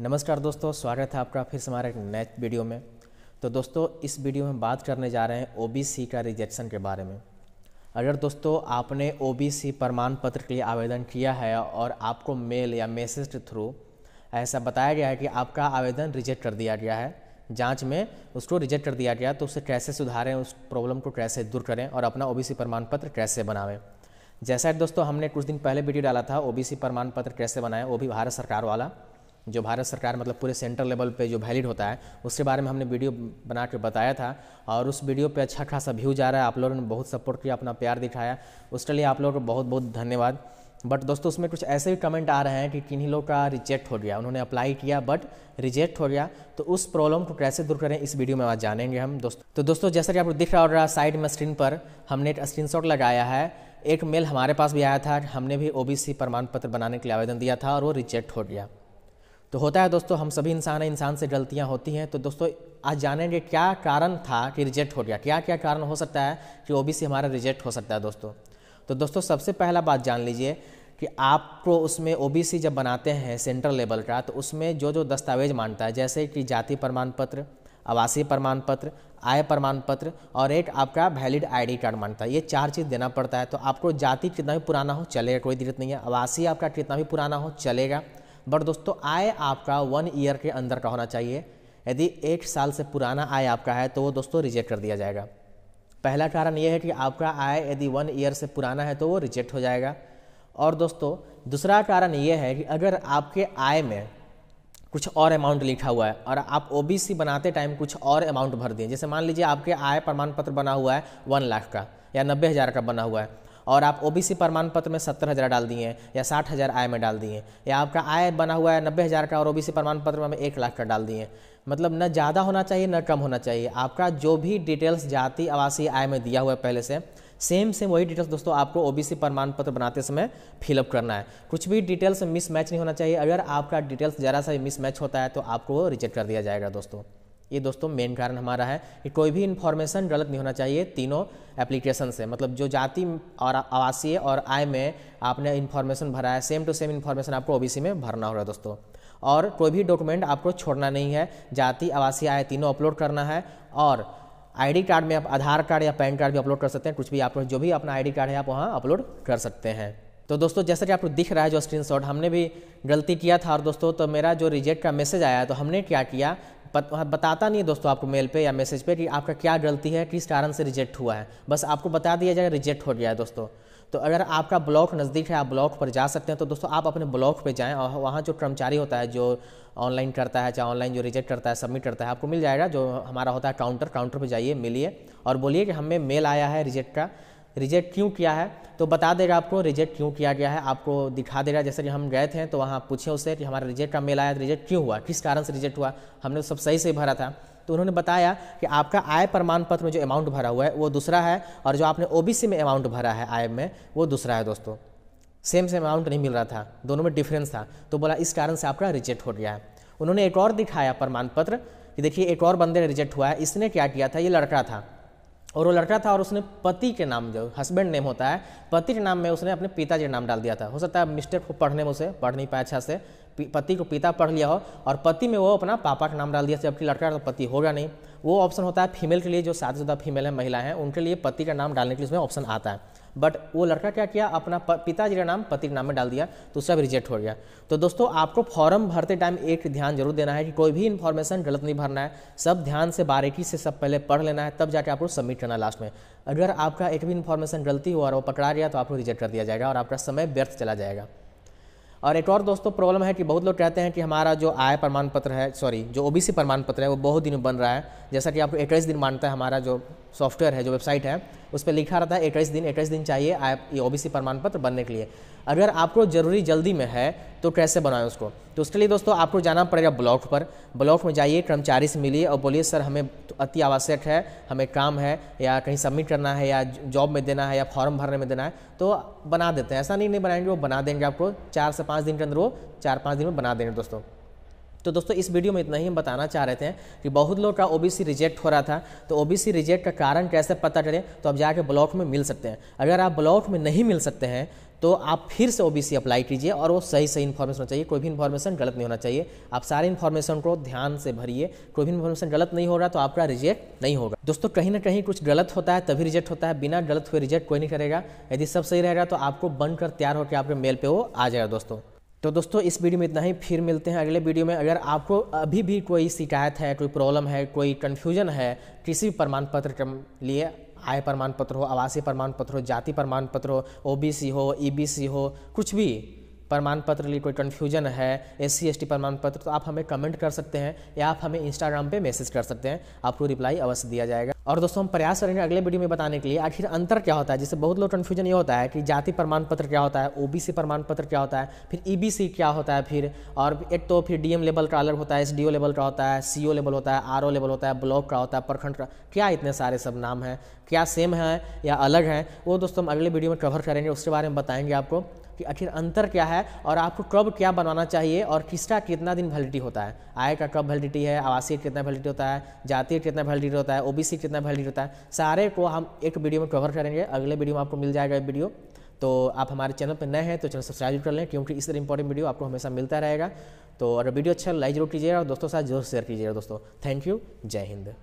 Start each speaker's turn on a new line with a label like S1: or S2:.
S1: नमस्कार दोस्तों स्वागत है आपका फिर से हमारे नेक्स्ट वीडियो में तो दोस्तों इस वीडियो में बात करने जा रहे हैं ओबीसी का रिजेक्शन के बारे में अगर दोस्तों आपने ओबीसी प्रमाण पत्र के लिए आवेदन किया है और आपको मेल या मैसेज के थ्रू ऐसा बताया गया है कि आपका आवेदन रिजेक्ट कर दिया गया है जांच में उसको रिजेक्ट कर दिया गया तो उसे कैसे सुधारें उस प्रॉब्लम को कैसे दूर करें और अपना ओबीसी प्रमाण पत्र कैसे बनावें जैसा दोस्तों हमने कुछ दिन पहले वीडियो डाला था ओबीसी प्रमाण पत्र कैसे बनाएं वो भी भारत सरकार वाला जो भारत सरकार मतलब पूरे सेंट्रल लेवल पे जो वैलिड होता है उसके बारे में हमने वीडियो बना के बताया था और उस वीडियो पे अच्छा खासा व्यू जा रहा है आप लोगों ने बहुत सपोर्ट किया अपना प्यार दिखाया उसके लिए आप लोगों को बहुत बहुत धन्यवाद बट दोस्तों उसमें कुछ ऐसे भी कमेंट आ रहे हैं कि किन्हीं लोग का रिजेक्ट हो गया उन्होंने अप्लाई किया बट रिजेक्ट हो गया तो उस प्रॉब्लम को कैसे दूर करें इस वीडियो में आज जानेंगे हम दोस्तों तो दोस्तों जैसा कि आपको दिख रहा हो रहा साइड में स्क्रीन पर हमने एक स्क्रीन लगाया है एक मेल हमारे पास भी आया था हमने भी ओबीसी प्रमाण पत्र बनाने के लिए आवेदन दिया था और वो रिजेक्ट हो गया तो होता है दोस्तों हम सभी इंसान हैं इंसान से गलतियाँ होती हैं तो दोस्तों आज जानेंगे क्या कारण था कि रिजेक्ट हो गया क्या क्या कारण हो सकता है कि ओ हमारा रिजेक्ट हो सकता है दोस्तों तो दोस्तों सबसे पहला बात जान लीजिए कि आपको उसमें ओ जब बनाते हैं सेंट्रल लेवल का तो उसमें जो जो दस्तावेज मानता है जैसे कि जाति प्रमाण पत्र आवासीय प्रमाण पत्र आय प्रमाण पत्र और एक आपका वैलिड आईडी कार्ड मानता है ये चार चीज़ देना पड़ता है तो आपको जाति कितना भी पुराना हो चलेगा कोई दिक्कत नहीं है आवासीय आपका कितना भी पुराना हो चलेगा बट दोस्तों आय आपका वन ईयर के अंदर का होना चाहिए यदि एक साल से पुराना आय आपका है तो वो दोस्तों रिजेक्ट कर दिया जाएगा पहला कारण ये है कि आपका आय यदि वन ईयर से पुराना है तो वो रिजेक्ट हो जाएगा और दोस्तों दूसरा कारण ये है कि अगर आपके आय में कुछ और अमाउंट लिखा हुआ है और आप ओबीसी बनाते टाइम कुछ और अमाउंट भर दिए जैसे मान लीजिए आपके आय प्रमाण पत्र बना हुआ है वन लाख का या नब्बे हज़ार का बना हुआ है और आप ओ सी प्रमाण पत्र में सत्तर हज़ार डाल दिए या साठ हज़ार आय में डाल दिए या आपका आय बना हुआ है नब्बे हज़ार का और ओ सी प्रमाण पत्र में एक लाख का डाल दिए मतलब न ज़्यादा होना चाहिए न कम होना चाहिए आपका जो भी डिटेल्स जाति आवासीय आय में दिया हुआ है पहले से सेम सेम वही डिटेल्स दोस्तों आपको ओ सी प्रमाण पत्र बनाते समय फिलअप करना है कुछ भी डिटेल्स मिसमैच नहीं होना चाहिए अगर आपका डिटेल्स ज़रा सा मिसमैच होता है तो आपको रिजेक्ट कर दिया जाएगा दोस्तों ये दोस्तों मेन कारण हमारा है कि कोई भी इन्फॉर्मेशन गलत नहीं होना चाहिए तीनों एप्लीकेशन से मतलब जो जाति और आवासीय और आय में आपने इन्फॉर्मेशन भरा है सेम टू सेम इन्फॉर्मेशन आपको ओबीसी में भरना होगा दोस्तों और कोई भी डॉक्यूमेंट आपको छोड़ना नहीं है जाति आवासीय आय तीनों अपलोड करना है और आईडी कार्ड में आप आधार कार्ड या पैन कार्ड भी अपलोड कर सकते हैं कुछ भी आप जो भी अपना आईडी कार्ड है आप वहाँ अपलोड कर सकते हैं तो दोस्तों जैसा कि आपको दिख रहा है जो स्क्रीनशॉट हमने भी गलती किया था और दोस्तों तो मेरा जो रिजेक्ट का मैसेज आया तो हमने क्या किया बताता नहीं है दोस्तों आपको मेल पे या मैसेज पे कि आपका क्या गलती है किस कारण से रिजेक्ट हुआ है बस आपको बता दिया जाएगा रिजेक्ट हो गया है दोस्तों तो अगर आपका ब्लॉक नज़दीक है आप ब्लॉक पर जा सकते हैं तो दोस्तों आप अपने ब्लॉक पर जाएँ और वहाँ जो कर्मचारी होता है जो ऑनलाइन करता है चाहे ऑनलाइन जो रिजेक्ट करता है सबमिट करता है आपको मिल जाएगा जो हमारा होता है काउंटर काउंटर पर जाइए मिलिए और बोलिए कि हमें मेल आया है रिजेक्ट का रिजेक्ट क्यों किया है तो बता देगा आपको रिजेक्ट क्यों किया गया है आपको दिखा देगा जैसे कि हम गए थे तो वहाँ पूछे उससे कि हमारा रिजेक्ट का मेल आया तो रिजेक्ट क्यों हुआ किस कारण से रिजेक्ट हुआ हमने तो सब सही से भरा था तो उन्होंने बताया कि आपका आय प्रमाण पत्र में जो अमाउंट भरा हुआ है वो दूसरा है और जो आपने ओ में अमाउंट भरा है आय में वो दूसरा है दोस्तों सेम सेम अमाउंट नहीं मिल रहा था दोनों में डिफरेंस था तो बोला इस कारण से आपका रिजेक्ट हो गया है उन्होंने एक और दिखाया प्रमाण पत्र कि देखिए एक और बंदे रिजेक्ट हुआ है इसने क्या किया था ये लड़का था और वो लड़का था और उसने पति के नाम जो हस्बैंड नेम होता है पति के नाम में उसने अपने पिताजी का नाम डाल दिया था हो सकता है मिस्टेक हो पढ़ने में उसे पढ़ नहीं पाया अच्छा से पति को पिता पढ़ लिया हो और पति में वो अपना पापा का नाम डाल दिया जबकि लड़का तो पति होगा नहीं वो ऑप्शन होता है फीमेल के लिए जो शादीशुदा फीमेल है महिला है उनके लिए पति का नाम डालने के लिए उसमें ऑप्शन आता है बट वो लड़का क्या किया अपना पिताजी का नाम पति के नाम में डाल दिया तो उसका भी रिजेक्ट हो गया तो दोस्तों आपको फॉर्म भरते टाइम एक ध्यान जरूर देना है कि कोई भी इन्फॉर्मेशन गलत नहीं भरना है सब ध्यान से बारीकी से सब पहले पढ़ लेना है तब जाके आपको सबमिट करना लास्ट में अगर आपका एक भी इन्फॉर्मेशन गलती हुआ और वो पकड़ा गया तो आपको रिजेक्ट कर दिया जाएगा और आपका समय व्यर्थ चला जाएगा और एक और दोस्तों प्रॉब्लम है कि बहुत लोग कहते हैं कि हमारा जो आय प्रमाण पत्र है सॉरी जो ओबीसी प्रमाण पत्र है वो बहुत दिन बन रहा है जैसा कि आपको इक्कीस दिन मानता है हमारा जो सॉफ्टवेयर है जो वेबसाइट है उस पर लिखा रहता है अट्ठाईस दिन अट्ठाईस दिन चाहिए आप ये ओ प्रमाण पत्र बनने के लिए अगर आपको जरूरी जल्दी में है तो कैसे बनाएं उसको तो उसके लिए दोस्तों आपको जाना पड़ेगा ब्लॉक पर ब्लॉक में जाइए कर्मचारी से मिलिए और बोलिए सर हमें अति आवश्यक है हमें काम है या कहीं सबमिट करना है या जॉब में देना है या फॉर्म भरने में देना है तो बना देते हैं ऐसा नहीं नहीं बनाएंगे वो बना देंगे आपको चार से पाँच दिन के अंदर वो चार पाँच दिन में बना देंगे दोस्तों तो दोस्तों इस वीडियो में इतना ही हम बताना चाह रहे थे कि बहुत लोग का ओबीसी रिजेक्ट हो रहा था तो ओबीसी रिजेक्ट का कारण कैसे पता चले तो आप जाके ब्लॉक में मिल सकते हैं अगर आप ब्लॉक में नहीं मिल सकते हैं तो आप फिर से ओबीसी अप्लाई कीजिए और वो सही सही इन्फॉर्मेशन होना चाहिए कोई भी इन्फॉर्मेशन गलत नहीं होना चाहिए आप सारे इन्फॉर्मेशन को ध्यान से भरिए कोई भी इन्फॉर्मेशन गलत नहीं हो रहा तो आपका रिजेक्ट नहीं होगा दोस्तों कहीं ना कहीं कुछ गलत होता है तभी रिजेक्ट होता है बिना गलत हुए रिजेक्ट कोई नहीं करेगा यदि सब सही रहेगा तो आपको बनकर तैयार होकर आपके मेल पर वो आ जाएगा दोस्तों तो दोस्तों इस वीडियो में इतना ही फिर मिलते हैं अगले वीडियो में अगर आपको अभी भी कोई शिकायत है कोई प्रॉब्लम है कोई कन्फ्यूजन है किसी भी प्रमाण पत्र के लिए आय प्रमाण पत्र हो आवासीय प्रमाण पत्र हो जाति प्रमाण पत्र हो ओ हो ई e हो कुछ भी प्रमाण पत्र लिए कोई कन्फ्यूजन है एस सी प्रमाण पत्र तो आप हमें कमेंट कर सकते हैं या आप हमें इंस्टाग्राम पे मैसेज कर सकते हैं आपको रिप्लाई अवश्य दिया जाएगा और दोस्तों हम प्रयास करेंगे अगले वीडियो में बताने के लिए आखिर अंतर क्या होता है जिससे बहुत लोग कन्फ्यूजन ये होता है कि जाति प्रमाण पत्र क्या होता है सी प्रमाण पत्र क्या होता है फिर सी e क्या होता है फिर और एक तो फिर एम लेवल का अलग होता है ओ लेवल का होता है ओ लेवल होता है ओ लेवल होता है ब्लॉक का होता है प्रखंड का क्या इतने सारे सब नाम हैं क्या सेम है या अलग हैं वो दोस्तों हम अगले वीडियो में कवर करेंगे उसके बारे में बताएंगे आपको कि आखिर अंतर क्या है और आपको कब क्या बनाना चाहिए और किसका कितना दिन वैलिडिटी होता है आय का कब वैलिडिटी है आवासीय कितना वैलिडिटी होता है जातीय कितना वैलिडिटी होता है ओबीसी कितना वैलिडिटी होता है सारे को हम एक वीडियो में कवर करेंगे अगले वीडियो में आपको मिल जाएगा वीडियो तो आप हमारे चैनल पर नए हैं तो चैनल सब्सक्राइब कर लें क्योंकि इस तरह इंपॉर्टेंट वीडियो आपको हमेशा मिलता रहेगा तो अगर वीडियो अच्छा लाइक जरूर कीजिएगा और दोस्तों साथ जरूर शेयर कीजिएगा दोस्तों थैंक यू जय हिंद